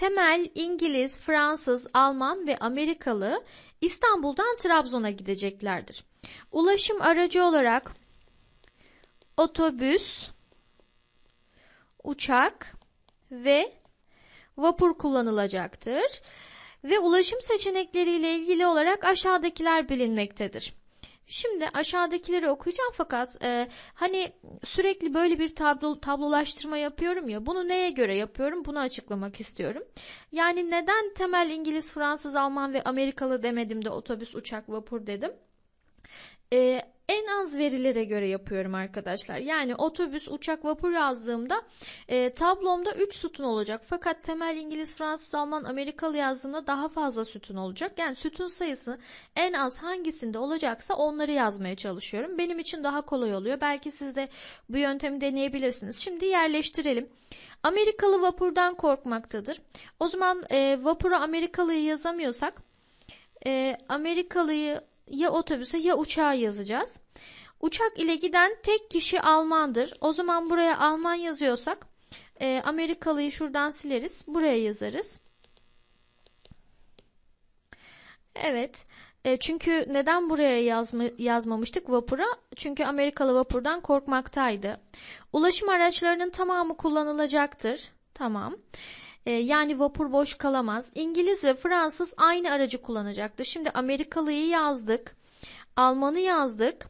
Temel İngiliz, Fransız, Alman ve Amerikalı İstanbul'dan Trabzon'a gideceklerdir. Ulaşım aracı olarak otobüs, uçak ve vapur kullanılacaktır ve ulaşım seçenekleriyle ilgili olarak aşağıdakiler bilinmektedir. Şimdi aşağıdakileri okuyacağım fakat e, hani sürekli böyle bir tablo tablolaştırma yapıyorum ya. Bunu neye göre yapıyorum? Bunu açıklamak istiyorum. Yani neden temel İngiliz, Fransız, Alman ve Amerikalı demedim de otobüs, uçak, vapur dedim? E, en az verilere göre yapıyorum arkadaşlar. Yani otobüs, uçak, vapur yazdığımda e, tablomda 3 sütun olacak. Fakat temel İngiliz, Fransız, Alman, Amerikalı yazdığımda daha fazla sütun olacak. Yani sütun sayısı en az hangisinde olacaksa onları yazmaya çalışıyorum. Benim için daha kolay oluyor. Belki siz de bu yöntemi deneyebilirsiniz. Şimdi yerleştirelim. Amerikalı vapurdan korkmaktadır. O zaman e, vapura Amerikalıyı yazamıyorsak e, Amerikalıyı ya otobüse ya uçağa yazacağız. Uçak ile giden tek kişi Almandır. O zaman buraya Alman yazıyorsak e, Amerikalıyı şuradan sileriz. Buraya yazarız. Evet. E, çünkü neden buraya yazma, yazmamıştık vapura? Çünkü Amerikalı vapurdan korkmaktaydı. Ulaşım araçlarının tamamı kullanılacaktır. Tamam. Ee, yani vapur boş kalamaz. İngiliz ve Fransız aynı aracı kullanacaktı. Şimdi Amerikalıyı yazdık. Almanı yazdık.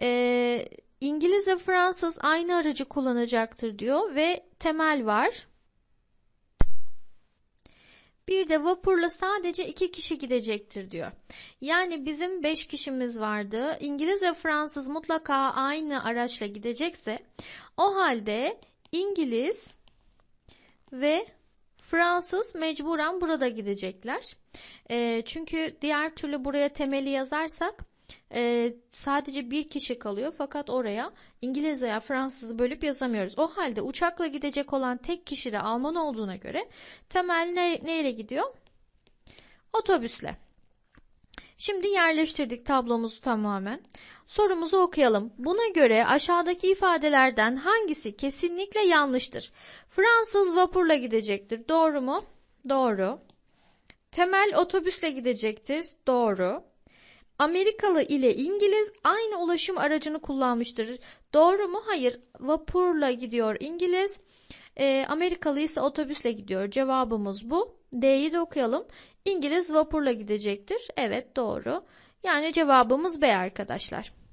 E, ee, İngiliz ve Fransız aynı aracı kullanacaktır diyor ve temel var. Bir de vapurla sadece iki kişi gidecektir diyor. Yani bizim beş kişimiz vardı. İngiliz ve Fransız mutlaka aynı araçla gidecekse o halde İngiliz ve Fransız mecburen burada gidecekler. E, çünkü diğer türlü buraya temeli yazarsak e, sadece bir kişi kalıyor fakat oraya İngiliz veya Fransız'ı bölüp yazamıyoruz. O halde uçakla gidecek olan tek kişi de Alman olduğuna göre temel ne, neyle gidiyor? Otobüsle. Şimdi yerleştirdik tablomuzu tamamen. Sorumuzu okuyalım. Buna göre aşağıdaki ifadelerden hangisi kesinlikle yanlıştır? Fransız vapurla gidecektir. Doğru mu? Doğru. Temel otobüsle gidecektir. Doğru. Amerikalı ile İngiliz aynı ulaşım aracını kullanmıştır. Doğru mu? Hayır. Vapurla gidiyor İngiliz. E, Amerikalı ise otobüsle gidiyor. Cevabımız bu. D'yi de okuyalım. İngiliz vapurla gidecektir. Evet doğru. Yani cevabımız B arkadaşlar.